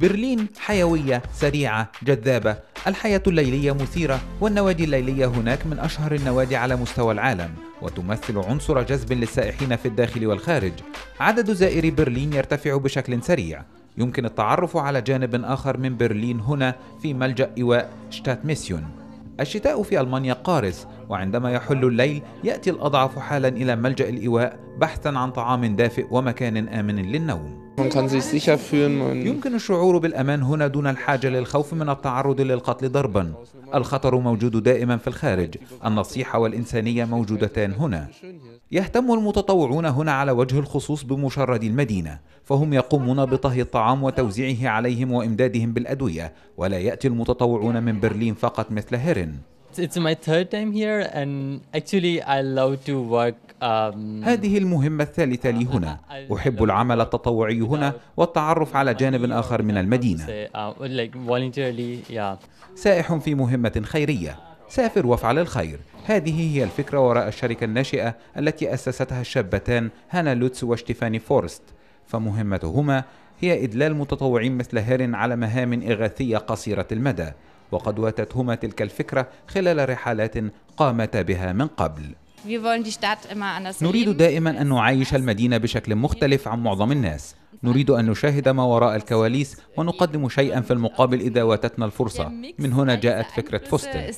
برلين حيوية سريعة جذابة الحياة الليلية مثيرة والنوادي الليلية هناك من أشهر النوادي على مستوى العالم وتمثل عنصر جذب للسائحين في الداخل والخارج عدد زائري برلين يرتفع بشكل سريع يمكن التعرف على جانب آخر من برلين هنا في ملجأ إيواء شتات ميسيون الشتاء في ألمانيا قارس وعندما يحل الليل يأتي الأضعف حالا إلى ملجأ الإيواء بحثا عن طعام دافئ ومكان آمن للنوم يمكن الشعور بالأمان هنا دون الحاجة للخوف من التعرض للقتل ضربا الخطر موجود دائما في الخارج النصيحة والإنسانية موجودتان هنا يهتم المتطوعون هنا على وجه الخصوص بمشرد المدينة فهم يقومون بطهي الطعام وتوزيعه عليهم وإمدادهم بالأدوية ولا يأتي المتطوعون من برلين فقط مثل هيرن it's my third time here and actually I love to work um, هذه المهمة الثالثة لي هنا أحب العمل التطوعي هنا والتعرف على جانب آخر من المدينة uh, سائح في مهمة خيرية سافر وافعل الخير هذه هي الفكرة وراء الشركة الناشئة التي أسستها الشابتان هانا لوتس وشتيفاني فورست فمهمتهما هي إدلال متطوعين مثل هيرن على مهام إغاثية قصيرة المدى وقد واتتهما تلك الفكرة خلال رحلات قامتا بها من قبل نريد دائما أن نعايش المدينة بشكل مختلف عن معظم الناس نريد أن نشاهد ما وراء الكواليس ونقدم شيئا في المقابل إذا واتتنا الفرصة من هنا جاءت فكرة فوستل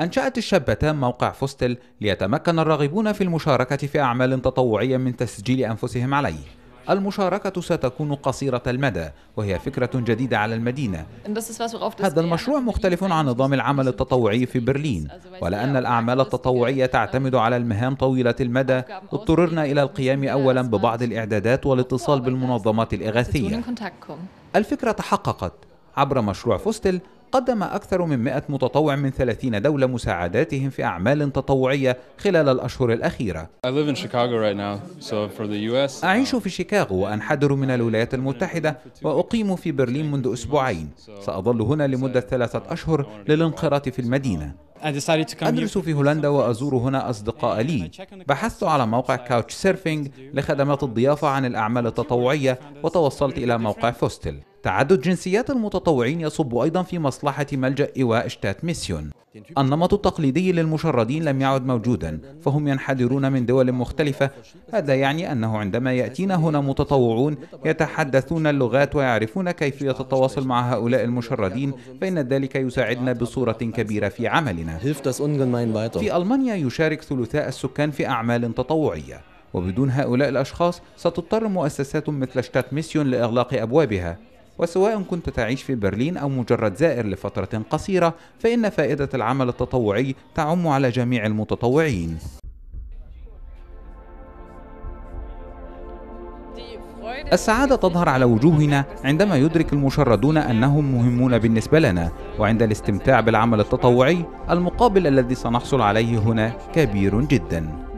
أنشأت الشابتان موقع فوستل ليتمكن الراغبون في المشاركة في أعمال تطوعية من تسجيل أنفسهم عليه المشاركة ستكون قصيرة المدى وهي فكرة جديدة على المدينة هذا المشروع مختلف عن نظام العمل التطوعي في برلين ولأن الأعمال التطوعية تعتمد على المهام طويلة المدى اضطررنا إلى القيام أولا ببعض الإعدادات والاتصال بالمنظمات الإغاثية الفكرة تحققت عبر مشروع فوستل قدم أكثر من 100 متطوع من 30 دولة مساعداتهم في أعمال تطوعية خلال الأشهر الأخيرة. أعيش في شيكاغو وأنحدر من الولايات المتحدة وأقيم في برلين منذ أسبوعين. سأظل هنا لمدة ثلاثة أشهر للانخراط في المدينة. أدرس في هولندا وأزور هنا أصدقاء لي بحثت على موقع كاوتش سيرفينج لخدمات الضيافة عن الأعمال التطوعية وتوصلت إلى موقع فوستل تعدد جنسيات المتطوعين يصب أيضا في مصلحة ملجأ إيواء شتات ميسيون النمط التقليدي للمشردين لم يعد موجودا فهم ينحدرون من دول مختلفة هذا يعني أنه عندما يأتينا هنا متطوعون يتحدثون اللغات ويعرفون كيف يتواصل مع هؤلاء المشردين فإن ذلك يساعدنا بصورة كبيرة في عملنا في ألمانيا يشارك ثلثاء السكان في أعمال تطوعية وبدون هؤلاء الأشخاص ستضطر مؤسسات مثل شتات ميسيون لإغلاق أبوابها وسواء كنت تعيش في برلين أو مجرد زائر لفترة قصيرة فإن فائدة العمل التطوعي تعم على جميع المتطوعين السعادة تظهر على وجوهنا عندما يدرك المشردون أنهم مهمون بالنسبة لنا وعند الاستمتاع بالعمل التطوعي المقابل الذي سنحصل عليه هنا كبير جداً